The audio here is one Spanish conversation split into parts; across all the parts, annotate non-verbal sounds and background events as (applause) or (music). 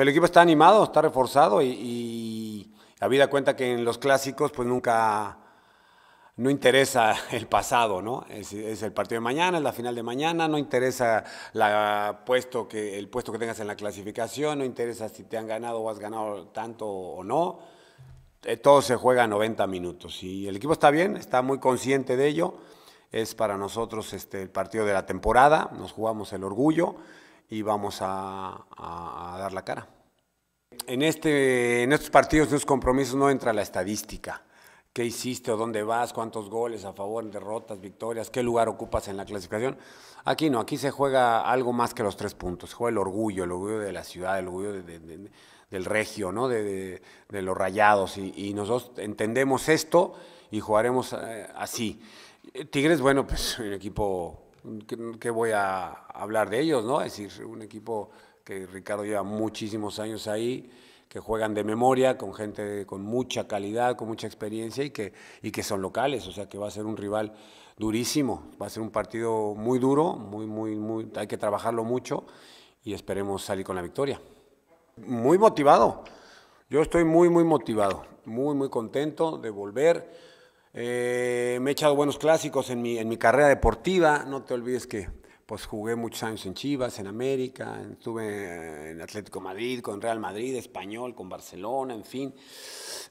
Pero el equipo está animado, está reforzado y, y vida cuenta que en los clásicos pues nunca no interesa (laughs) el pasado, ¿no? Es, el partido de mañana, es la final de mañana, no interesa la, puesto que, el puesto que tengas en la clasificación, no interesa si te han ganado o has ganado tanto o no. Eh, todo se juega a 90 minutos y el equipo está bien, está muy consciente de ello. Es para nosotros este, el partido de la temporada, nos jugamos el orgullo y vamos a, dar la cara. En, este, en estos partidos, en estos compromisos no entra la estadística. ¿Qué hiciste? O ¿Dónde vas? ¿Cuántos goles a favor, derrotas, victorias? ¿Qué lugar ocupas en la clasificación? Aquí no, aquí se juega algo más que los tres puntos. Se juega el orgullo, el orgullo de la ciudad, el orgullo del regio, ¿no? de, los rayados. Y, nosotros entendemos esto y jugaremos eh, así. Tigres, bueno, pues un equipo que voy a hablar de ellos? ¿no? Es decir, un equipo que Ricardo lleva muchísimos años ahí, que juegan de memoria, con gente con mucha calidad, con mucha experiencia y que, y que son locales, o sea que va a ser un rival durísimo, va a ser un partido muy duro, muy, muy, muy, hay que trabajarlo mucho y esperemos salir con la victoria. Muy motivado, yo estoy muy, muy motivado, muy, muy contento de volver eh, me he echado buenos clásicos en mi, carrera deportiva. No te olvides que pues jugué muchos años en Chivas, en América, estuve en Atlético Madrid, con Real Madrid, Español, con Barcelona, en fin.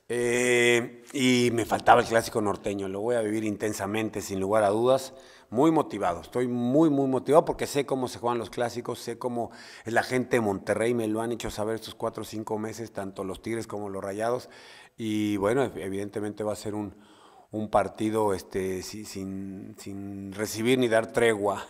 Eh, y me faltaba el clásico norteño, lo voy a vivir intensamente, sin lugar a dudas. Muy motivado, estoy muy, muy motivado porque sé cómo se juegan los clásicos, sé cómo es la gente de Monterrey, me lo han hecho saber estos cuatro o cinco meses, tanto los Tigres como los Rayados. Y bueno, evidentemente va a ser un, un partido este, sin, sin recibir ni dar tregua